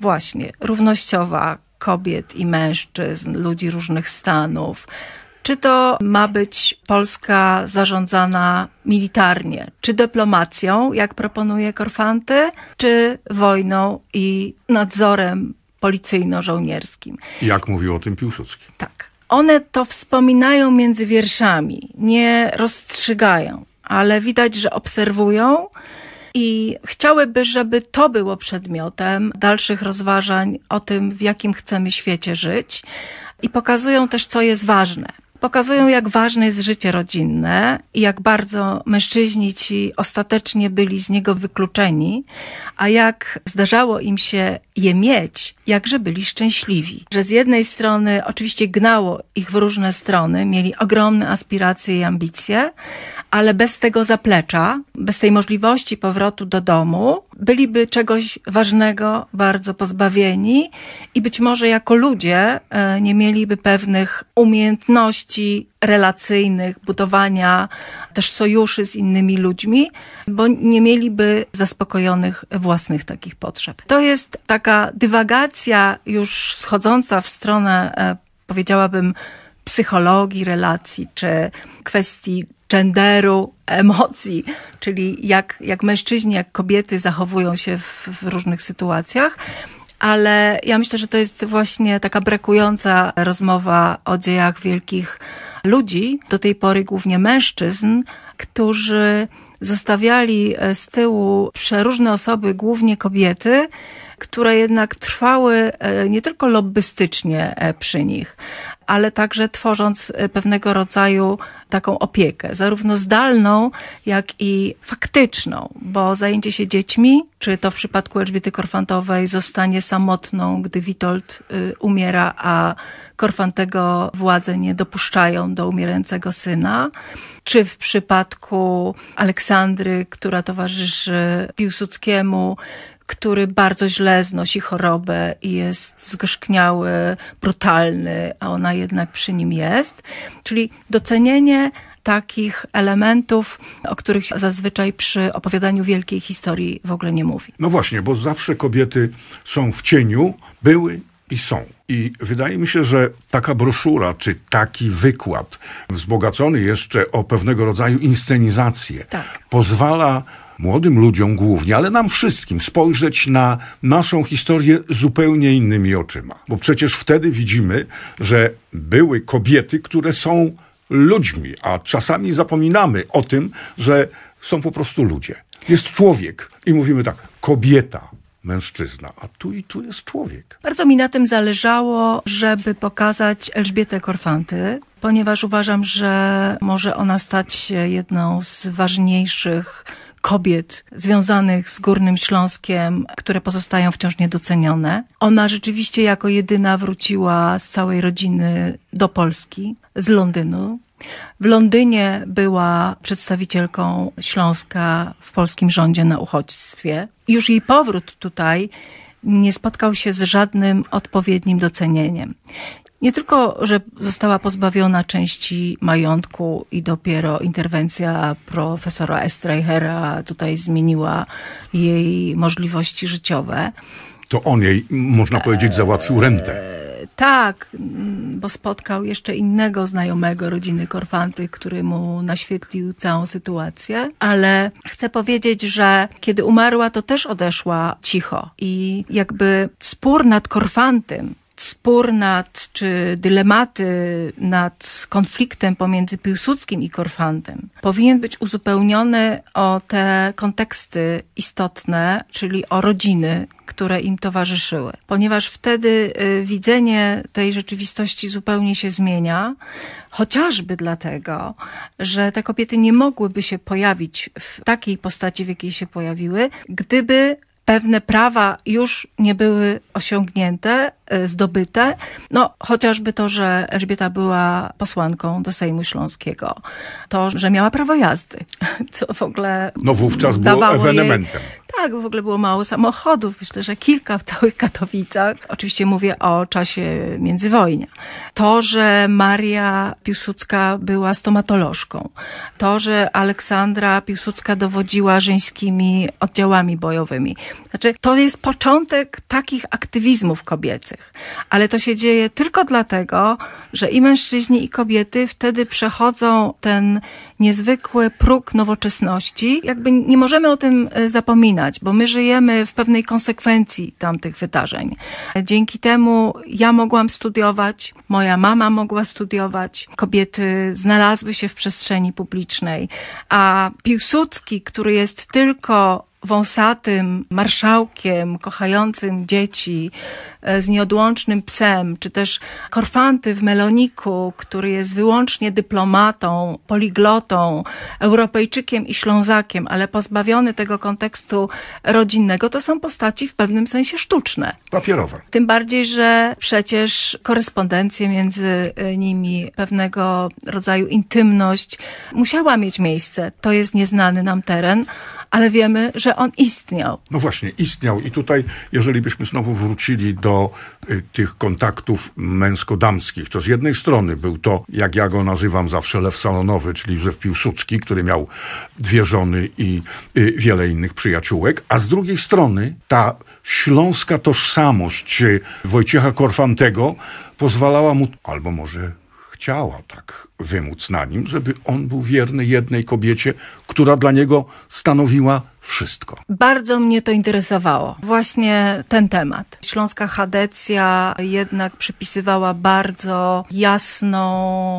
właśnie równościowa, kobiet i mężczyzn, ludzi różnych stanów, czy to ma być Polska zarządzana militarnie, czy dyplomacją, jak proponuje Korfanty, czy wojną i nadzorem policyjno-żołnierskim. Jak mówił o tym Piłsudski. Tak. One to wspominają między wierszami, nie rozstrzygają, ale widać, że obserwują i chciałyby, żeby to było przedmiotem dalszych rozważań o tym, w jakim chcemy świecie żyć. I pokazują też, co jest ważne. Pokazują, jak ważne jest życie rodzinne i jak bardzo mężczyźni ci ostatecznie byli z niego wykluczeni, a jak zdarzało im się je mieć, jakże byli szczęśliwi. Że z jednej strony oczywiście gnało ich w różne strony, mieli ogromne aspiracje i ambicje, ale bez tego zaplecza, bez tej możliwości powrotu do domu, byliby czegoś ważnego bardzo pozbawieni i być może jako ludzie e, nie mieliby pewnych umiejętności relacyjnych, budowania też sojuszy z innymi ludźmi, bo nie mieliby zaspokojonych własnych takich potrzeb. To jest taka dywagacja, edukacja już schodząca w stronę, e, powiedziałabym, psychologii relacji czy kwestii genderu, emocji, czyli jak, jak mężczyźni, jak kobiety zachowują się w, w różnych sytuacjach ale ja myślę, że to jest właśnie taka brakująca rozmowa o dziejach wielkich ludzi, do tej pory głównie mężczyzn, którzy zostawiali e, z tyłu przeróżne osoby, głównie kobiety, które jednak trwały e, nie tylko lobbystycznie e, przy nich, ale także tworząc e, pewnego rodzaju taką opiekę, zarówno zdalną, jak i faktyczną, bo zajęcie się dziećmi, czy to w przypadku Elżbiety Korfantowej zostanie samotną, gdy Witold y, umiera, a Korfantego władze nie dopuszczają do umierającego syna, czy w przypadku Aleksandry, która towarzyszy Piłsudskiemu, który bardzo źle znosi chorobę i jest zgorzkniały, brutalny, a ona jednak przy nim jest. Czyli docenienie takich elementów, o których zazwyczaj przy opowiadaniu wielkiej historii w ogóle nie mówi. No właśnie, bo zawsze kobiety są w cieniu, były i są. I wydaje mi się, że taka broszura czy taki wykład, wzbogacony jeszcze o pewnego rodzaju inscenizację, tak. pozwala młodym ludziom głównie, ale nam wszystkim spojrzeć na naszą historię zupełnie innymi oczyma. Bo przecież wtedy widzimy, że były kobiety, które są ludźmi, a czasami zapominamy o tym, że są po prostu ludzie. Jest człowiek i mówimy tak, kobieta, mężczyzna, a tu i tu jest człowiek. Bardzo mi na tym zależało, żeby pokazać Elżbietę Korfanty, ponieważ uważam, że może ona stać się jedną z ważniejszych kobiet związanych z Górnym Śląskiem, które pozostają wciąż niedocenione. Ona rzeczywiście jako jedyna wróciła z całej rodziny do Polski, z Londynu. W Londynie była przedstawicielką Śląska w polskim rządzie na uchodźstwie. Już jej powrót tutaj nie spotkał się z żadnym odpowiednim docenieniem nie tylko, że została pozbawiona części majątku i dopiero interwencja profesora Estreichera tutaj zmieniła jej możliwości życiowe. To on jej, można powiedzieć, załatwił rentę. E, tak, mm, bo spotkał jeszcze innego znajomego rodziny Korfanty, który mu naświetlił całą sytuację, ale chcę powiedzieć, że kiedy umarła, to też odeszła cicho i jakby spór nad Korfantym spór nad, czy dylematy nad konfliktem pomiędzy Piłsudskim i Korfantem powinien być uzupełniony o te konteksty istotne, czyli o rodziny, które im towarzyszyły. Ponieważ wtedy y, widzenie tej rzeczywistości zupełnie się zmienia, chociażby dlatego, że te kobiety nie mogłyby się pojawić w takiej postaci, w jakiej się pojawiły, gdyby pewne prawa już nie były osiągnięte, E, zdobyte. No, chociażby to, że Elżbieta była posłanką do Sejmu Śląskiego. To, że miała prawo jazdy, co w ogóle... No wówczas było ewenementem. Jej, tak, w ogóle było mało samochodów. Myślę, że kilka w całych Katowicach. Oczywiście mówię o czasie międzywojnia. To, że Maria Piłsudska była stomatolożką. To, że Aleksandra Piłsudska dowodziła żeńskimi oddziałami bojowymi. Znaczy, to jest początek takich aktywizmów kobiecych kobiecych. Ale to się dzieje tylko dlatego, że i mężczyźni, i kobiety wtedy przechodzą ten niezwykły próg nowoczesności. Jakby nie możemy o tym e, zapominać, bo my żyjemy w pewnej konsekwencji tamtych wydarzeń. Dzięki temu ja mogłam studiować, moja mama mogła studiować, kobiety znalazły się w przestrzeni publicznej, a Piłsudski, który jest tylko wąsatym marszałkiem kochającym dzieci e, z nieodłącznym psem, czy też Korfanty w Meloniku, który jest wyłącznie dyplomatą, poliglotą, Europejczykiem i Ślązakiem, ale pozbawiony tego kontekstu rodzinnego, to są postaci w pewnym sensie sztuczne. Papierowe. Tym bardziej, że przecież korespondencje między e, nimi, pewnego rodzaju intymność musiała mieć miejsce. To jest nieznany nam teren ale wiemy, że on istniał. No właśnie, istniał. I tutaj, jeżeli byśmy znowu wrócili do y, tych kontaktów męsko-damskich, to z jednej strony był to, jak ja go nazywam zawsze, lew salonowy, czyli Józef Piłsudski, który miał dwie żony i y, wiele innych przyjaciółek, a z drugiej strony ta śląska tożsamość y, Wojciecha Korfantego pozwalała mu, albo może chciała tak wymóc na nim, żeby on był wierny jednej kobiecie, która dla niego stanowiła wszystko. Bardzo mnie to interesowało. Właśnie ten temat. Śląska Hadecja jednak przypisywała bardzo jasną,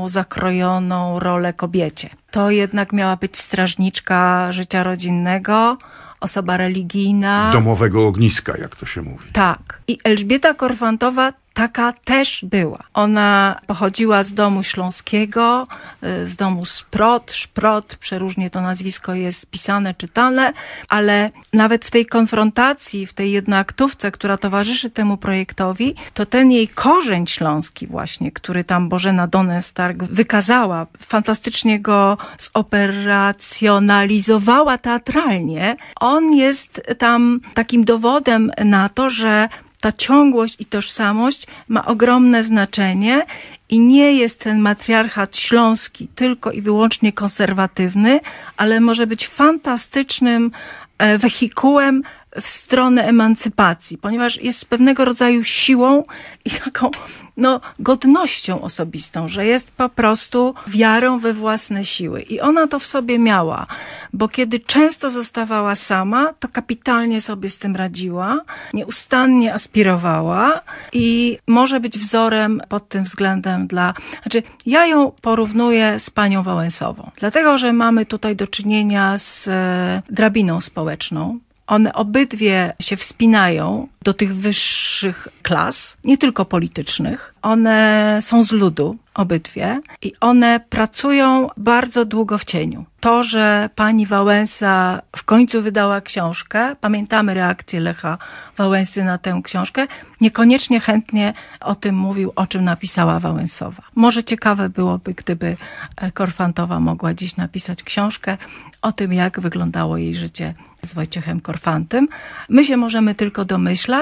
zakrojoną rolę kobiecie. To jednak miała być strażniczka życia rodzinnego, osoba religijna. Domowego ogniska, jak to się mówi. Tak. I Elżbieta Korfantowa taka też była. Ona pochodziła z domu śląskiego, y, z domu Sprot, Szprot, przeróżnie to nazwisko jest pisane, czytane, ale nawet w tej konfrontacji, w tej jednoaktówce, która towarzyszy temu projektowi, to ten jej korzeń śląski właśnie, który tam Bożena Donenstark wykazała, fantastycznie go zoperacjonalizowała teatralnie, on jest tam takim dowodem na to, że ta ciągłość i tożsamość ma ogromne znaczenie i nie jest ten matriarchat śląski tylko i wyłącznie konserwatywny, ale może być fantastycznym e, wehikułem w stronę emancypacji, ponieważ jest pewnego rodzaju siłą i taką no, godnością osobistą, że jest po prostu wiarą we własne siły. I ona to w sobie miała, bo kiedy często zostawała sama, to kapitalnie sobie z tym radziła, nieustannie aspirowała i może być wzorem pod tym względem dla. Znaczy, ja ją porównuję z panią Wałęsową, dlatego że mamy tutaj do czynienia z e, drabiną społeczną one obydwie się wspinają do tych wyższych klas, nie tylko politycznych. One są z ludu, obydwie, i one pracują bardzo długo w cieniu. To, że pani Wałęsa w końcu wydała książkę, pamiętamy reakcję Lecha Wałęsy na tę książkę, niekoniecznie chętnie o tym mówił, o czym napisała Wałęsowa. Może ciekawe byłoby, gdyby e, Korfantowa mogła dziś napisać książkę o tym, jak wyglądało jej życie z Wojciechem Korfantym. My się możemy tylko domyślać,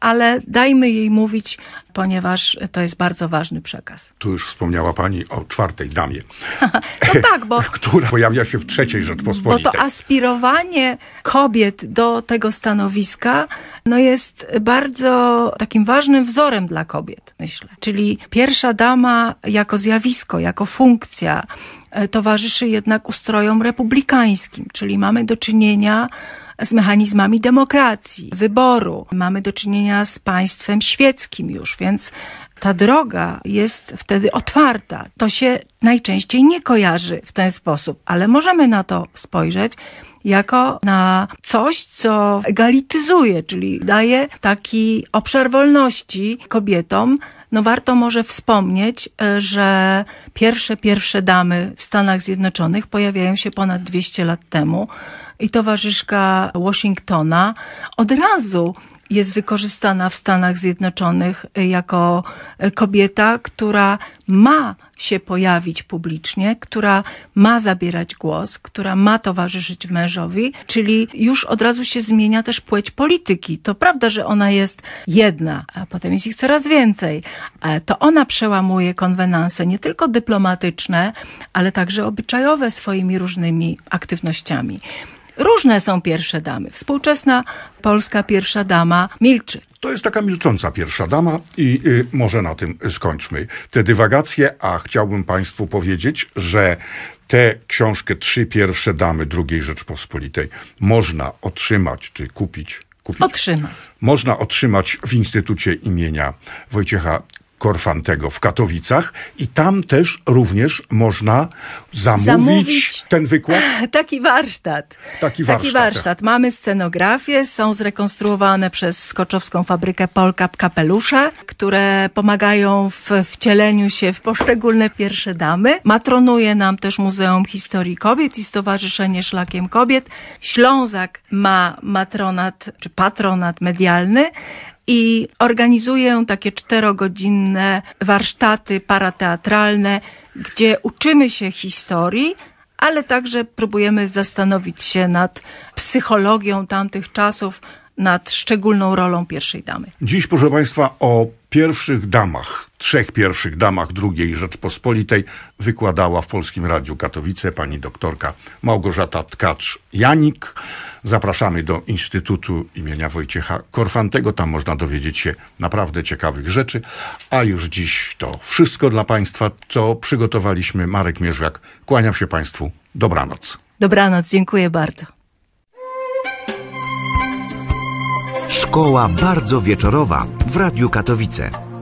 ale dajmy jej mówić, ponieważ to jest bardzo ważny przekaz. Tu już wspomniała pani o czwartej damie. no tak, bo... która pojawia się w trzeciej Rzeczpospolitej. Bo to aspirowanie kobiet do tego stanowiska no jest bardzo takim ważnym wzorem dla kobiet, myślę. Czyli pierwsza dama jako zjawisko, jako funkcja e, towarzyszy jednak ustrojom republikańskim, czyli mamy do czynienia z mechanizmami demokracji, wyboru. Mamy do czynienia z państwem świeckim już, więc ta droga jest wtedy otwarta. To się najczęściej nie kojarzy w ten sposób, ale możemy na to spojrzeć jako na coś, co egalityzuje, czyli daje taki obszar wolności kobietom, no warto może wspomnieć, e, że pierwsze pierwsze damy w Stanach Zjednoczonych pojawiają się ponad 200 lat temu i towarzyszka Washingtona od razu jest wykorzystana w Stanach Zjednoczonych jako kobieta, która ma się pojawić publicznie, która ma zabierać głos, która ma towarzyszyć mężowi, czyli już od razu się zmienia też płeć polityki. To prawda, że ona jest jedna, a potem jest ich coraz więcej. E, to ona przełamuje konwenanse nie tylko dyplomatyczne, ale także obyczajowe swoimi różnymi aktywnościami. Różne są pierwsze damy. Współczesna polska pierwsza dama milczy. To jest taka milcząca pierwsza dama i y, może na tym skończmy te dywagacje, a chciałbym Państwu powiedzieć, że tę książkę Trzy pierwsze damy II Rzeczpospolitej można otrzymać czy kupić Kupić. Otrzymać. Można otrzymać w Instytucie imienia Wojciecha Korfantego w Katowicach i tam też również można zamówić, zamówić ten wykład. Taki warsztat. Taki warsztat. Taki warsztat. Tak. Mamy scenografię, są zrekonstruowane przez skoczowską fabrykę Polka kapelusze, które pomagają w wcieleniu się w poszczególne pierwsze damy. Matronuje nam też Muzeum Historii Kobiet i Stowarzyszenie Szlakiem Kobiet. Ślązak ma matronat, czy patronat medialny i organizuję takie czterogodzinne warsztaty parateatralne, gdzie uczymy się historii, ale także próbujemy zastanowić się nad psychologią tamtych czasów, nad szczególną rolą pierwszej damy. Dziś, proszę Państwa, o pierwszych damach, trzech pierwszych damach II Rzeczpospolitej wykładała w Polskim Radiu Katowice pani doktorka Małgorzata Tkacz-Janik. Zapraszamy do Instytutu imienia Wojciecha Korfantego. Tam można dowiedzieć się naprawdę ciekawych rzeczy. A już dziś to wszystko dla Państwa, co przygotowaliśmy. Marek Mierzwiak, kłaniam się Państwu. Dobranoc. Dobranoc, dziękuję bardzo. Szkoła bardzo wieczorowa w Radiu Katowice.